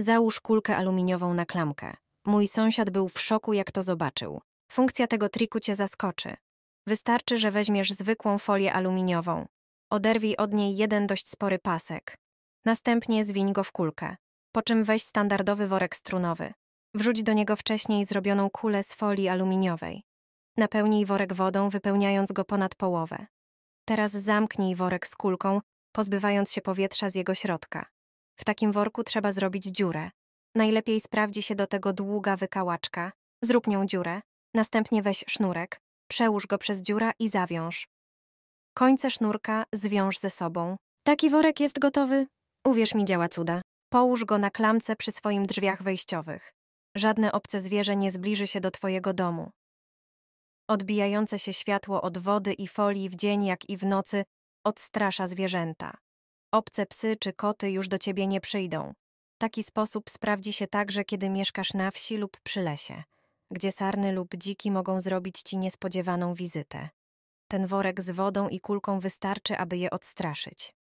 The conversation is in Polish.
Załóż kulkę aluminiową na klamkę. Mój sąsiad był w szoku, jak to zobaczył. Funkcja tego triku cię zaskoczy. Wystarczy, że weźmiesz zwykłą folię aluminiową. Oderwij od niej jeden dość spory pasek. Następnie zwiń go w kulkę, po czym weź standardowy worek strunowy. Wrzuć do niego wcześniej zrobioną kulę z folii aluminiowej. Napełnij worek wodą, wypełniając go ponad połowę. Teraz zamknij worek z kulką, pozbywając się powietrza z jego środka. W takim worku trzeba zrobić dziurę. Najlepiej sprawdzi się do tego długa wykałaczka. Zrób nią dziurę, następnie weź sznurek, przełóż go przez dziura i zawiąż. Końce sznurka zwiąż ze sobą. Taki worek jest gotowy. Uwierz mi, działa cuda. Połóż go na klamce przy swoim drzwiach wejściowych. Żadne obce zwierzę nie zbliży się do twojego domu. Odbijające się światło od wody i folii w dzień jak i w nocy odstrasza zwierzęta. Obce psy czy koty już do ciebie nie przyjdą. Taki sposób sprawdzi się także, kiedy mieszkasz na wsi lub przy lesie, gdzie sarny lub dziki mogą zrobić ci niespodziewaną wizytę. Ten worek z wodą i kulką wystarczy, aby je odstraszyć.